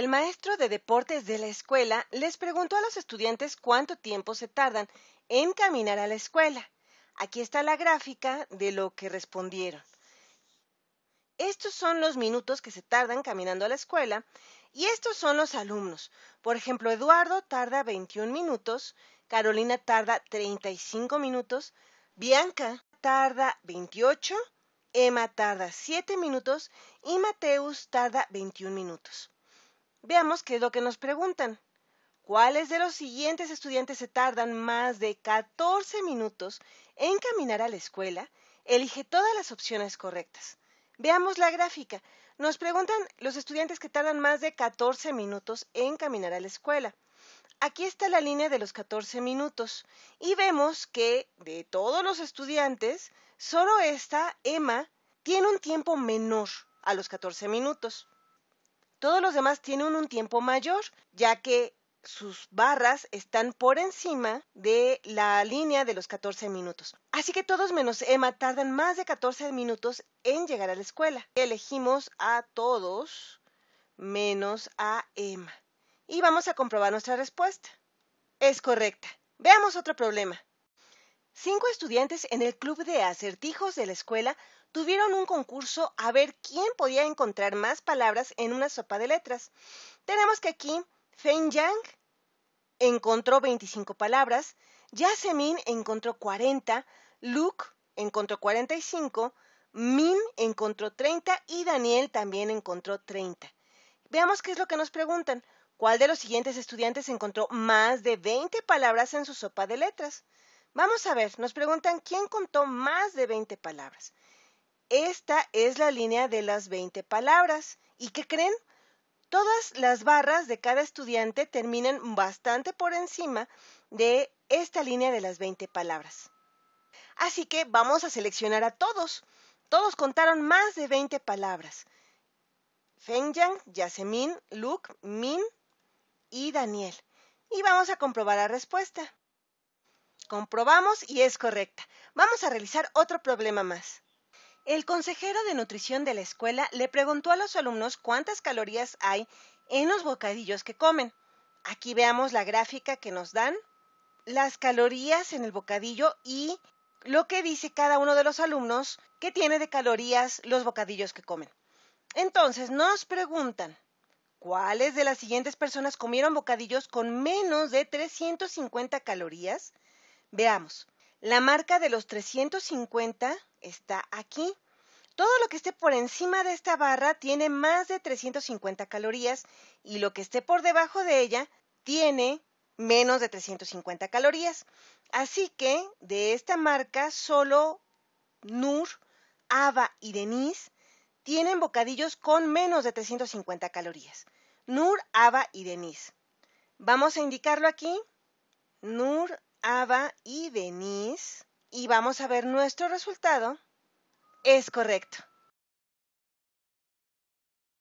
El maestro de deportes de la escuela les preguntó a los estudiantes cuánto tiempo se tardan en caminar a la escuela. Aquí está la gráfica de lo que respondieron. Estos son los minutos que se tardan caminando a la escuela y estos son los alumnos. Por ejemplo, Eduardo tarda 21 minutos, Carolina tarda 35 minutos, Bianca tarda 28, Emma tarda 7 minutos y Mateus tarda 21 minutos. Veamos qué es lo que nos preguntan. ¿Cuáles de los siguientes estudiantes se tardan más de 14 minutos en caminar a la escuela? Elige todas las opciones correctas. Veamos la gráfica. Nos preguntan los estudiantes que tardan más de 14 minutos en caminar a la escuela. Aquí está la línea de los 14 minutos y vemos que de todos los estudiantes, solo esta, Emma, tiene un tiempo menor a los 14 minutos. Todos los demás tienen un tiempo mayor, ya que sus barras están por encima de la línea de los 14 minutos. Así que todos menos Emma tardan más de 14 minutos en llegar a la escuela. Elegimos a todos menos a Emma. Y vamos a comprobar nuestra respuesta. Es correcta. Veamos otro problema. Cinco estudiantes en el club de acertijos de la escuela tuvieron un concurso a ver quién podía encontrar más palabras en una sopa de letras. Tenemos que aquí Feng Yang encontró 25 palabras, Yasemin encontró 40, Luke encontró 45, Min encontró 30 y Daniel también encontró 30. Veamos qué es lo que nos preguntan. ¿Cuál de los siguientes estudiantes encontró más de 20 palabras en su sopa de letras? Vamos a ver, nos preguntan quién contó más de 20 palabras. Esta es la línea de las 20 palabras. ¿Y qué creen? Todas las barras de cada estudiante terminan bastante por encima de esta línea de las 20 palabras. Así que vamos a seleccionar a todos. Todos contaron más de 20 palabras. Yang, Yasemin, Luke, Min y Daniel. Y vamos a comprobar la respuesta. Comprobamos y es correcta. Vamos a realizar otro problema más. El consejero de nutrición de la escuela le preguntó a los alumnos cuántas calorías hay en los bocadillos que comen. Aquí veamos la gráfica que nos dan, las calorías en el bocadillo y lo que dice cada uno de los alumnos que tiene de calorías los bocadillos que comen. Entonces nos preguntan, ¿cuáles de las siguientes personas comieron bocadillos con menos de 350 calorías? Veamos. La marca de los 350 está aquí. Todo lo que esté por encima de esta barra tiene más de 350 calorías y lo que esté por debajo de ella tiene menos de 350 calorías. Así que de esta marca solo Nur, Ava y DENIS tienen bocadillos con menos de 350 calorías. Nur, Ava y DENIS. Vamos a indicarlo aquí. Nur, Ava y Denise. Y vamos a ver nuestro resultado. Es correcto.